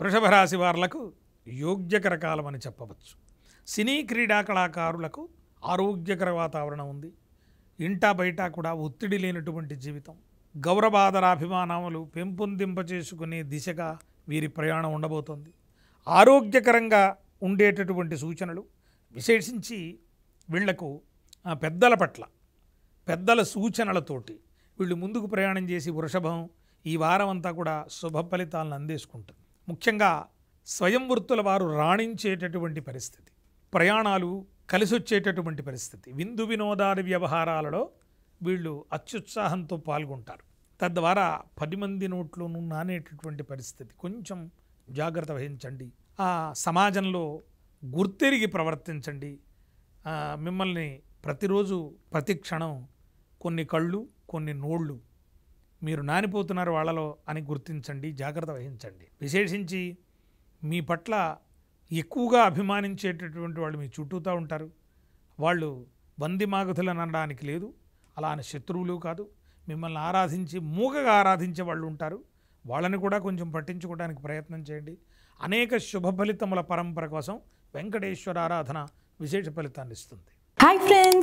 వృషభ రాశి వారులకు యోగ్యకర కాలం అని చెప్పవచ్చు సినీ క్రీడా కళాకారులకు ఆరోగ్యకర వాతావరణం ఉంది ఇంటా బయట కూడా ఒత్తిడి లేనటువంటి జీవితం గౌరవాదరాభిమానములు చేసుకునే దిశగా వీరి ప్రయాణం ఉండబోతోంది ఆరోగ్యకరంగా ఉండేటటువంటి సూచనలు విశేషించి వీళ్లకు పెద్దల పట్ల పెద్దల సూచనలతోటి వీళ్ళు ముందుకు ప్రయాణం చేసి వృషభం ఈ వారం అంతా కూడా శుభ ఫలితాలను అందేసుకుంటుంది ముఖ్యంగా స్వయం వృత్తుల వారు రాణించేటటువంటి పరిస్థితి ప్రయాణాలు కలిసొచ్చేటటువంటి పరిస్థితి విందు వినోదాది వ్యవహారాలలో వీళ్ళు అత్యుత్సాహంతో పాల్గొంటారు తద్వారా పది మంది నోట్లోనూ నానేటటువంటి పరిస్థితి కొంచెం జాగ్రత్త వహించండి ఆ సమాజంలో గుర్తెరిగి ప్రవర్తించండి మిమ్మల్ని ప్రతిరోజు ప్రతి క్షణం కొన్ని కళ్ళు కొన్ని నోళ్ళు మీరు నానిపోతున్నారు వాళ్ళలో అని గుర్తించండి జాగ్రత్త వహించండి విశేషించి మీ పట్ల ఎక్కువగా అభిమానించేటటువంటి వాళ్ళు మీ చుట్టూతా ఉంటారు వాళ్ళు బంది మాగధులు అనడానికి లేదు అలా అని శత్రువులు కాదు మిమ్మల్ని ఆరాధించి మూగగా ఆరాధించే వాళ్ళు ఉంటారు వాళ్ళని కూడా కొంచెం పట్టించుకోవడానికి ప్రయత్నం చేయండి అనేక శుభ ఫలితముల పరంపర కోసం వెంకటేశ్వర ఆరాధన విశేష ఫలితాన్ని ఇస్తుంది